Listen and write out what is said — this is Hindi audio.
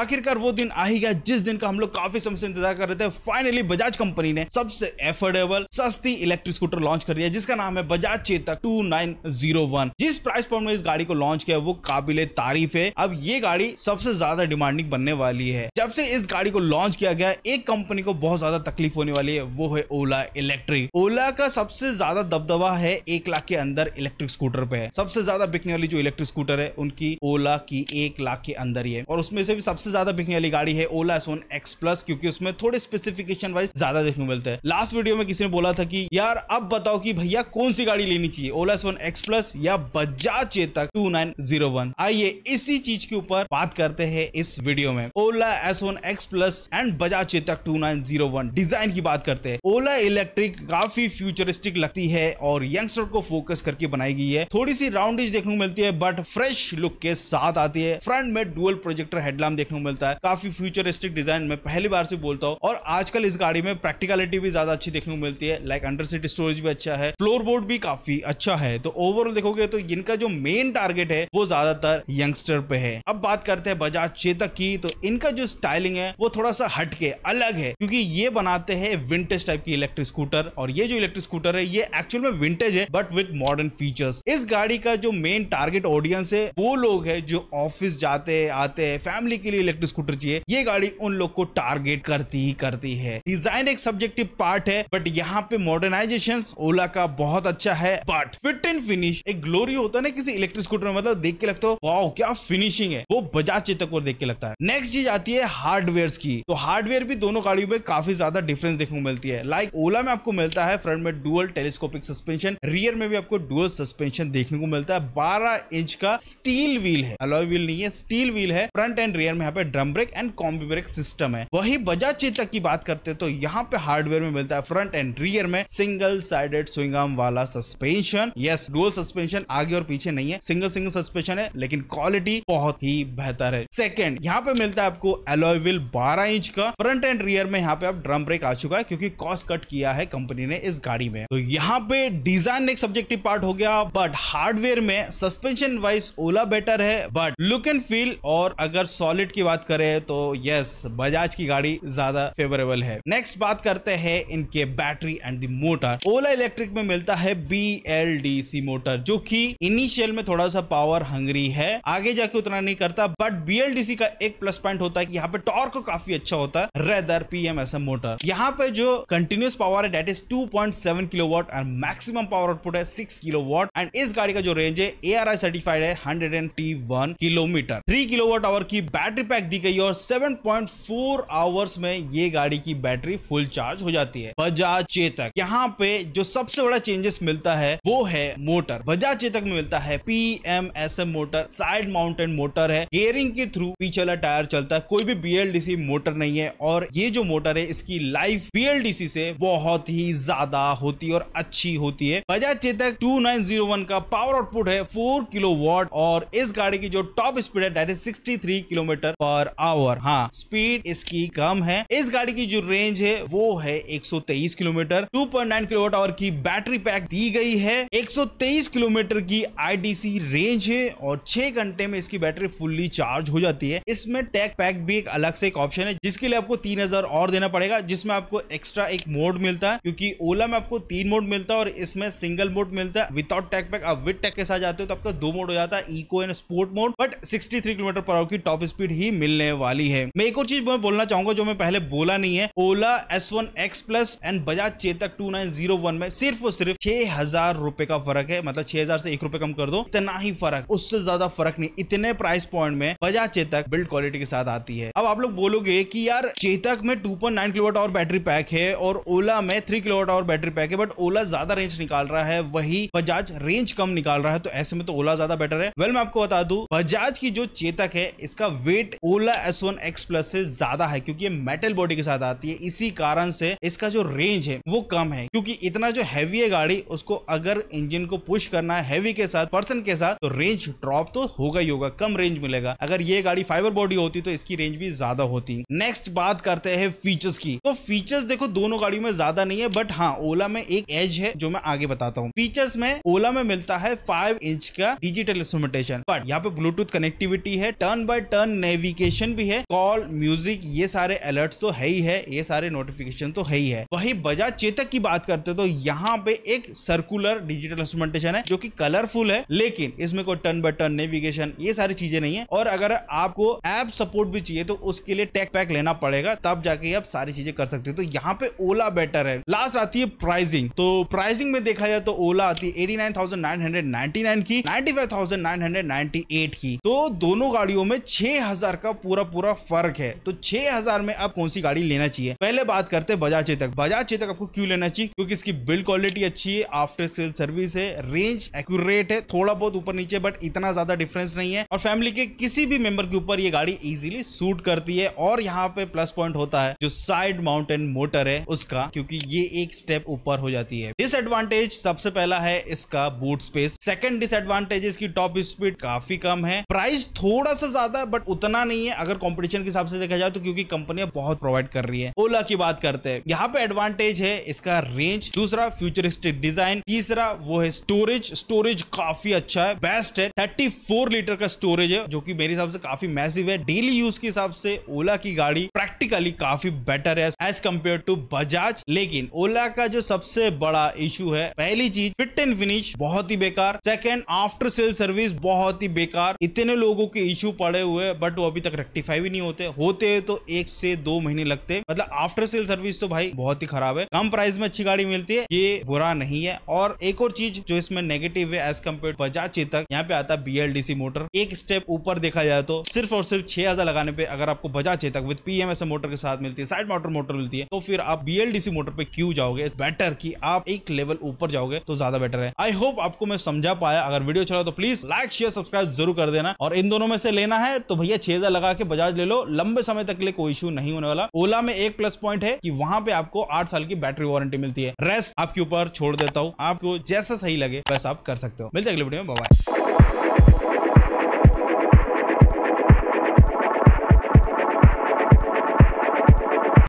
आखिरकार वो दिन आ ही गया जिस दिन का हम लोग काफी समय से इंतजार कर रहे थे फाइनली बजाज कंपनी ने सबसे एफोर्डेबल सस्ती इलेक्ट्रिक स्कूटर लॉन्च कर दिया जिसका नाम है बजाज चेतक 2901 जिस प्राइस पॉइंट में इस गाड़ी को लॉन्च किया वो काबिले तारीफ है अब ये गाड़ी सबसे ज्यादा डिमांडिंग बनने वाली है जब से इस गाड़ी को लॉन्च किया गया एक कंपनी को बहुत ज्यादा तकलीफ होने वाली है वो है ओला इलेक्ट्रिक ओला का सबसे ज्यादा दबदबा है एक लाख के अंदर इलेक्ट्रिक स्कूटर पे है सबसे ज्यादा बिकने वाली जो इलेक्ट्रिक स्कूटर है उनकी ओला की एक लाख के अंदर ही है और उसमें से भी सबसे सबसे ज्यादा बिकने वाली गाड़ी है ओला सोन एक्स प्लस क्योंकि उसमें थोड़े स्पेसिफिकेशन वाइज ज्यादा देखने मिलते हैं लास्ट वीडियो में किसी ने बोला था कि यार अब बताओ कि भैया कौन सी गाड़ी लेनी चाहिए ओला सोन एक्स प्लस या बजाज चेतक टू आइए इसी चीज के ऊपर बात करते हैं इस वीडियो में Ola S one X plus and Bajaj Chetak two design की बात करते हैं ओला इलेक्ट्रिक काफी फ्यूचरिस्टिक लगती है और यंगस्टर को फोकस करके बनाई गई है थोड़ी सी राउंडिश देखने को मिलती है बट फ्रेश लुक के साथ आती है फ्रंट में डुअल प्रोजेक्टर हेडलाम देखने को मिलता है काफी फ्यूचरिस्टिक डिजाइन में पहली बार से बोलता हूँ और आजकल इस गाड़ी में प्रैक्टिकलिटी भी ज्यादा अच्छी देखने को मिलती है लाइक अंडर सीट स्टोरेज भी अच्छा है फ्लोर बोर्ड भी काफी अच्छा है तो ओवरऑल देखोगे तो इनका जो मेन टारगेट है वो ज्यादातर यंगस्टर पे है अब बात करते हैं बजाज चेतक की तो इनका जो स्टाइलिंग है वो थोड़ा सा हटके अलग है क्योंकि ये बनाते हैं विंटेज टाइप की इलेक्ट्रिक स्कूटर और ये जो इलेक्ट्रिक स्कूटर है ये एक्चुअल में विंटेज है बट विद मॉडर्न फीचर्स इस गाड़ी का जो मेन टारगेट ऑडियंस है वो लोग है जो ऑफिस जाते आते हैं फैमिली के लिए इलेक्ट्रिक स्कूटर चाहिए ये गाड़ी उन लोग को टारगेट करती ही करती है डिजाइन एक सब्जेक्टिव पार्ट है बट यहाँ पे मॉडर्नाइजेशन ओला का बहुत अच्छा है बट फिट एंड फिनिश एक ग्लोरी होता है ना किसी इलेक्ट्रिक स्कूटर में मतलब देख के लगता हो वाओ क्या फिनिशिंग है वो बजाज चेतक और देख के लगता है नेक्स्ट चीज आती है हार्डवेयर की तो हार्डवेयर भी दोनों गाड़ियों में काफी ज्यादा डिफरेंस देखने को मिलती है लाइक ओला में आपको मिलता है फ्रंट में डुअल टेलीस्कोपिक सस्पेंशन रियर में भी आपको डुअल सस्पेंशन देखने को मिलता है बारह इंच का स्टील व्हील है अलॉय व्हील नहीं है स्टील व्हील है फ्रंट एंड रियर में यहाँ पे drum brake and combi brake system है वही बजाज चेतक की बात करते तो यहाँ पे हार्डवेयर में मिलता है फ्रंट एंड रियर में सिंगल साइडेड स्विंग आर्म वाला सस्पेंशन यस डुअल सस्पेंशन आगे और पीछे नहीं है सिंगल सिंगल सस्पेंशन है लेकिन क्वालिटी बहुत ही बेहतर है सेकेंड यहाँ पे मिलता है आपको एलोविल बारह इंच का फ्रंट एंड रियर में यहाँ पे आप ड्रम ब्रेक आ चुका है क्योंकि कॉस्ट कट किया है कंपनी ने इस गाड़ी में तो यहाँ पे डिजाइन एक सब्जेक्टिव पार्ट हो गया बट हार्डवेयर में सस्पेंशन वाइज ओला बेटर है बट लुक एंड फील और अगर सॉलिड की बात करें तो यस बजाज की गाड़ी ज्यादा फेवरेबल है नेक्स्ट बात करते हैं इनके battery and the motor Ola electric में मिलता है बी मोटर जो कि इनिशियल में थोड़ा सा पावर हंगरी है आगे जाके उतना नहीं करता बट बी का एक प्लस पॉइंट होता है कि यहाँ पे टॉर्क काफी अच्छा होता है rather P M S M motor यहाँ पे जो कंटिन्यूस पावर है that is two point seven kilo watt and maximum power output है सिक्स किलो वॉट एंड इस गाड़ी का जो रेंज है ए आर आई सर्टिफाइड है hundred and T one kilometre three kilo watt hour की बैटरी पैक दी गई और 7.4 आवर्स में ये गाड़ी की बैटरी फुल चार्ज हो जाती है बजाज चेतक यहाँ पे जो सबसे बड़ा चेंजेस मिलता है वो है मोटर बजाज चेतक में मिलता है P M S M motor side mounted motor है गेयरिंग के थ्रू पीछे वाला टायर चलता है कोई भी बीएलडीसी मोटर नहीं है और ये जो मोटर है इसकी लाइफ बीएलडीसी से बहुत ही ज्यादा होती है और अच्छी होती है बजाज चेतक 2901 का पावर आउटपुट है 4 वॉट और इस गाड़ी की जो टॉप स्पीड है direct is 63 kilometre per hour हाँ स्पीड इसकी कम है इस गाड़ी की जो रेंज है वो है 123 किलोमीटर 2.9 किलोवाट आवर की बैटरी पैक दी गई है 123 किलोमीटर की आईडीसी रेंज है और 6 घंटे में इसकी बैटरी फुल्ली चार्ज हो जाती है इसमें टैग पैक भी एक अलग से एक ऑप्शन है जिसके लिए आपको तीन और देना पड़ेगा जिसमें आपको एक्स्ट्रा एक मोड मिलता है क्योंकि ओला में आपको तीन मोड मिलता है और इसमें सिंगल मोड मिलता है विदाउट टैग पैक आप विद टैग के साथ जाते हो तो आपका दो मोड हो जाता है eco and sport mode but three kilometre per hour की टॉप स्पीड ही ही मिलने वाली है मैं एक और चीज मैं बोलना चाहूंगा जो मैं पहले बोला नहीं है Ola S one X plus and Bajaj Chetak two nine zero one में सिर्फ और सिर्फ छह हजार रुपए का फर्क है मतलब छह हजार से एक रुपए कम कर दो इतना ही फर्क उससे ज्यादा फर्क नहीं इतने प्राइस पॉइंट में बजाज चेतक बिल्ड क्वालिटी के साथ आती है अब आप लोग बोलोगे की यार चेतक में टू पॉइंट और बैटरी पैक है और ओला में थ्री किलोवाट और बैटरी पैक है बट ओला ज्यादा रेंज निकाल रहा है वही बजाज रेंज कम निकाल रहा है तो ऐसे में तो ओला ज्यादा बेटर है वेल मैं आपको बता दू बजाज की जो चेतक है इसका weight Ola S one X plus से ज्यादा है क्योंकि ये मेटल बॉडी के साथ आती है इसी कारण से इसका जो रेंज है वो कम है क्योंकि इतना जो हैवी है गाड़ी उसको अगर इंजन को पुश करना है हैवी के साथ पर्सन के साथ तो रेंज ड्रॉप तो होगा ही होगा कम रेंज मिलेगा अगर ये गाड़ी फाइबर बॉडी होती तो इसकी रेंज भी ज्यादा होती नेक्स्ट बात करते हैं फीचर्स की तो फीचर्स देखो दोनों गाड़ियों में ज्यादा नहीं है बट हाँ ओला में एक एज है जो मैं आगे बताता हूँ फीचर्स में ओला में मिलता है फाइव इंच का डिजिटल इंस्ट्रोमेंटेशन बट यहाँ पे ब्लूटूथ कनेक्टिविटी है turn by turn navi navigation भी है कॉल म्यूजिक ये सारे अलर्ट तो है ही है ये सारे नोटिफिकेशन तो है ही है वही बजाज चेतक की बात करते तो यहाँ पे एक सर्कुलर डिजिटल इंस्ट्रूमेंटेशन है जो की कलरफुल है लेकिन इसमें कोई टर्न बटन नेविगेशन ये सारी चीजें नहीं है और अगर आपको एप सपोर्ट भी चाहिए तो उसके लिए टेक पैक लेना पड़ेगा तब जाके आप सारी चीजें कर सकते हो तो यहाँ पे ओला बेटर है लास्ट आती है प्राइसिंग तो प्राइसिंग में देखा जाए तो ओला आती है 89,999 की 95,998 की तो दोनों गाड़ियों में छह हजार का पूरा पूरा फर्क है तो छह हजार में आप कौन सी गाड़ी लेना चाहिए पहले बात करते हैं बजाज चेतक बजाज चेतक आपको क्यों लेना चाहिए क्योंकि इसकी बिल्ड क्वालिटी अच्छी है आफ्टर सेल सर्विस है रेंज एक्यूरेट है थोड़ा बहुत ऊपर नीचे बट इतना ज्यादा डिफरेंस नहीं है और फैमिली के किसी भी मेंबर के ऊपर ये गाड़ी इजिली सूट करती है और यहाँ पे प्लस पॉइंट होता है जो साइड माउंटेन मोटर है उसका क्योंकि ये एक स्टेप ऊपर हो जाती है डिसएडवांटेज सबसे पहला है इसका बूट स्पेस सेकेंड डिसएडवांटेज इसकी टॉप स्पीड काफी कम है प्राइस थोड़ा सा ज्यादा बट उतना बुरा नहीं है अगर कॉम्पिटिशन के हिसाब से देखा जाए तो क्योंकि कंपनियां बहुत प्रोवाइड कर रही है ओला की बात करते हैं यहाँ पे एडवांटेज है इसका रेंज दूसरा फ्यूचरिस्टिक डिजाइन तीसरा वो है स्टोरेज स्टोरेज काफी अच्छा है बेस्ट है थर्टी लीटर का स्टोरेज है जो की मेरे हिसाब से काफी मैसिव है डेली यूज के हिसाब से ओला की गाड़ी प्रैक्टिकली काफी बेटर है एज कम्पेयर टू बजाज लेकिन ओला का जो सबसे बड़ा इशू है पहली चीज फिट एंड फिनिश बहुत ही बेकार सेकेंड आफ्टर सेल सर्विस बहुत ही बेकार इतने लोगों के इशू पड़े हुए बट वो अभी तक रेक्टिफाई भी नहीं होते होते हैं तो एक से दो महीने लगते मतलब आफ्टर सेल सर्विस तो भाई बहुत ही खराब है कम प्राइस में अच्छी गाड़ी मिलती है ये बुरा नहीं है और एक और चीज जो इसमें नेगेटिव है एज कम्पेयर बजाज चेतक यहाँ पे आता है बी मोटर एक स्टेप ऊपर देखा जाए तो सिर्फ और सिर्फ छह लगाने पे अगर आपको Bajaj Chetak with P motor के साथ मिलती है साइड मोटर मोटर मिलती है तो फिर आप बी मोटर पे क्यूँ जाओगे बेटर की आप एक लेवल ऊपर जाओगे तो ज्यादा बेटर है आई होप आपको मैं समझा पाया अगर वीडियो चला अच्छा तो प्लीज लाइक शेयर सब्सक्राइब जरूर कर देना और इन दोनों में से लेना है तो भैया छह लेजर लगा के बजाज ले लो लंबे समय तक के लिए कोई इश्यू नहीं होने वाला ओला में एक प्लस पॉइंट है कि वहां पे आपको आठ साल की बैटरी वारंटी मिलती है रेस्ट आपके ऊपर छोड़ देता हूँ आपको जैसा सही लगे वैसा आप कर सकते हो मिलते अगले वीडियो में बाय